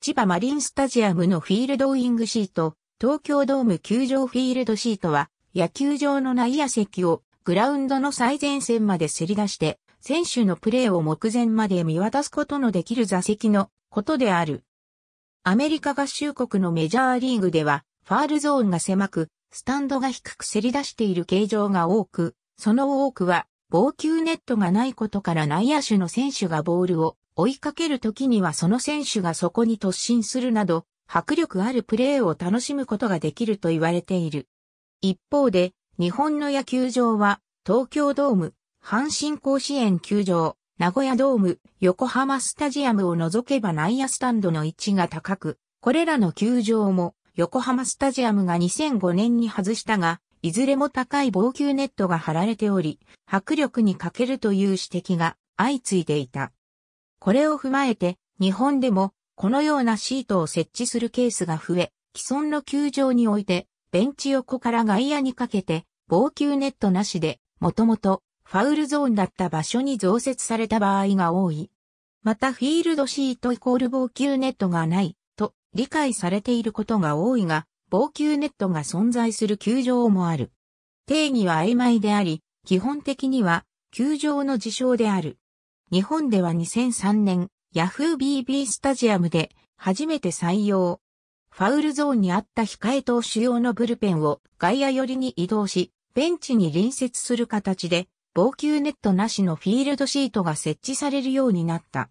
千葉マリンスタジアムのフィールドウイングシート、東京ドーム球場フィールドシートは、野球場の内野席をグラウンドの最前線までせり出して、選手のプレーを目前まで見渡すことのできる座席のことである。アメリカ合衆国のメジャーリーグでは、ファールゾーンが狭く、スタンドが低くせり出している形状が多く、その多くは、防球ネットがないことから内野手の選手がボールを追いかける時にはその選手がそこに突進するなど、迫力あるプレーを楽しむことができると言われている。一方で、日本の野球場は、東京ドーム、阪神甲子園球場、名古屋ドーム、横浜スタジアムを除けば内野スタンドの位置が高く、これらの球場も、横浜スタジアムが2005年に外したが、いずれも高い防球ネットが張られており、迫力に欠けるという指摘が相次いでいた。これを踏まえて、日本でも、このようなシートを設置するケースが増え、既存の球場において、ベンチ横から外野にかけて、防球ネットなしで、もともと、ファウルゾーンだった場所に増設された場合が多い。またフィールドシートイコール防球ネットがないと理解されていることが多いが、防球ネットが存在する球場もある。定義は曖昧であり、基本的には球場の事象である。日本では2003年、ヤフー BB スタジアムで初めて採用。ファウルゾーンにあった控え投手用のブルペンを外野寄りに移動し、ベンチに隣接する形で、防球ネットなしのフィールドシートが設置されるようになった。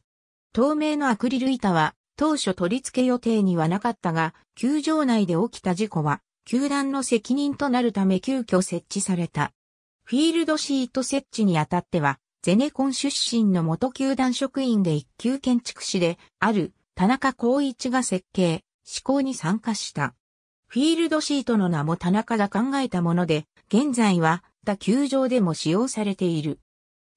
透明のアクリル板は当初取り付け予定にはなかったが、球場内で起きた事故は、球団の責任となるため急遽設置された。フィールドシート設置にあたっては、ゼネコン出身の元球団職員で一級建築士である田中光一が設計、施工に参加した。フィールドシートの名も田中が考えたもので、現在は他球場でも使用されている。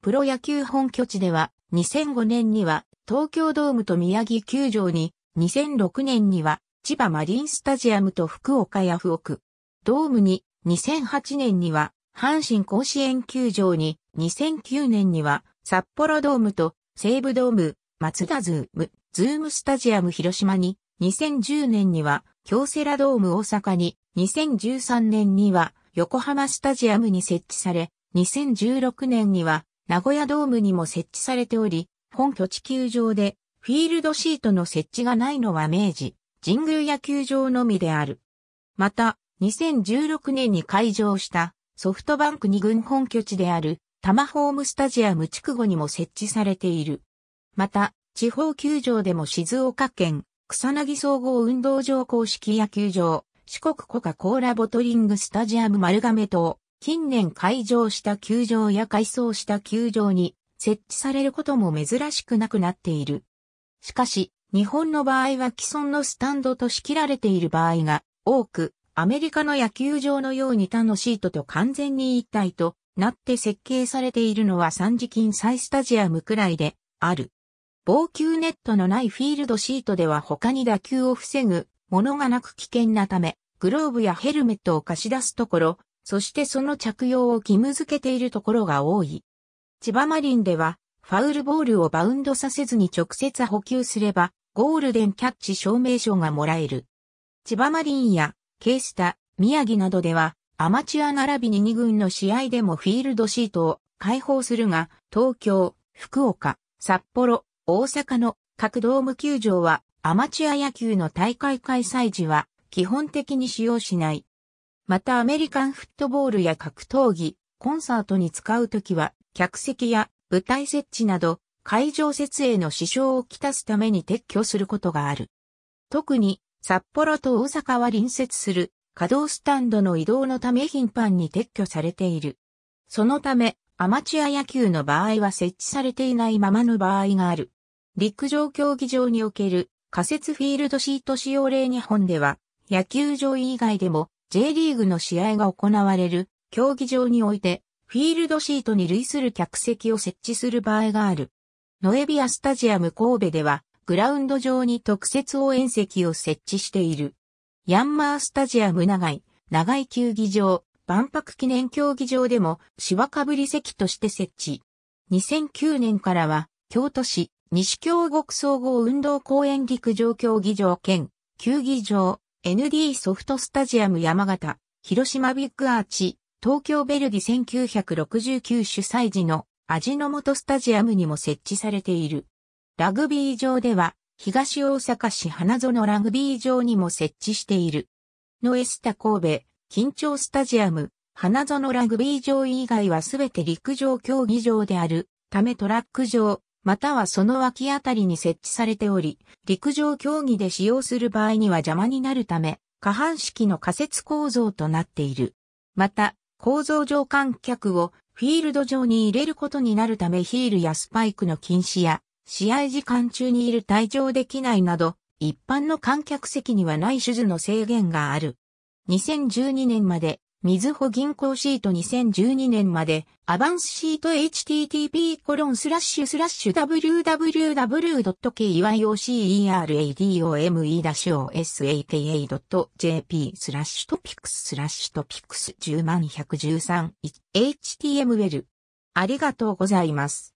プロ野球本拠地では2005年には東京ドームと宮城球場に、2006年には千葉マリンスタジアムと福岡ヤフオク。ドームに2008年には阪神甲子園球場に2009年には札幌ドームと西武ドーム、松田ズーム、ズームスタジアム広島に、2010年には京セラドーム大阪に、2013年には横浜スタジアムに設置され、2016年には名古屋ドームにも設置されており、本拠地球場でフィールドシートの設置がないのは明治、神宮野球場のみである。また、2016年に開場したソフトバンク二軍本拠地であるタマホームスタジアム筑後にも設置されている。また、地方球場でも静岡県草薙総合運動場公式野球場、四国コカ・コーラボトリングスタジアム丸亀等、近年開場した球場や改装した球場に設置されることも珍しくなくなっている。しかし、日本の場合は既存のスタンドと仕切られている場合が多く、アメリカの野球場のように他のシートと完全に一体となって設計されているのは三次金サイスタジアムくらいである。防球ネットのないフィールドシートでは他に打球を防ぐものがなく危険なため、グローブやヘルメットを貸し出すところ、そしてその着用を義務付けているところが多い。千葉マリンでは、ファウルボールをバウンドさせずに直接補給すれば、ゴールデンキャッチ証明書がもらえる。千葉マリンや、ケースタ、宮城などでは、アマチュア並びに2軍の試合でもフィールドシートを開放するが、東京、福岡、札幌、大阪の各ドーム球場はアマチュア野球の大会開催時は基本的に使用しない。またアメリカンフットボールや格闘技、コンサートに使うときは客席や舞台設置など会場設営の支障をきたすために撤去することがある。特に札幌と大阪は隣接する稼働スタンドの移動のため頻繁に撤去されている。そのため、アマチュア野球の場合は設置されていないままの場合がある。陸上競技場における仮設フィールドシート使用例日本では、野球場以外でも J リーグの試合が行われる競技場において、フィールドシートに類する客席を設置する場合がある。ノエビアスタジアム神戸では、グラウンド上に特設応援席を設置している。ヤンマースタジアム長井、長井球技場、万博記念競技場でも芝かぶり席として設置。2009年からは、京都市西京極総合運動公園陸上競技場兼、球技場、ND ソフトスタジアム山形、広島ビッグアーチ、東京ベルディ1969主催時の味の素スタジアムにも設置されている。ラグビー場では、東大阪市花園ラグビー場にも設置している。ノエスタ神戸、緊張スタジアム、花園ラグビー場以外はすべて陸上競技場であるためトラック場、またはその脇あたりに設置されており、陸上競技で使用する場合には邪魔になるため、下半式の仮設構造となっている。また、構造上観客をフィールド上に入れることになるためヒールやスパイクの禁止や試合時間中にいる退場できないなど、一般の観客席にはない手術の制限がある。2012年まで、みずほ銀行シート2012年まで、アバンスシート http コロンスラッシュスラッシュ www.kyoceradome-osaka.jp スラッシュトピックススラッシュトピックス10万113 html ありがとうございます。